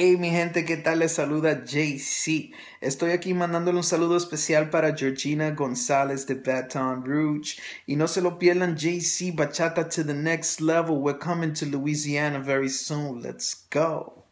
Hey mi gente, ¿qué tal? Les saluda JC. Estoy aquí mandándole un saludo especial para Georgina González de Baton Rouge. Y no se lo pierdan JC Bachata to the next level. We're coming to Louisiana very soon. Let's go.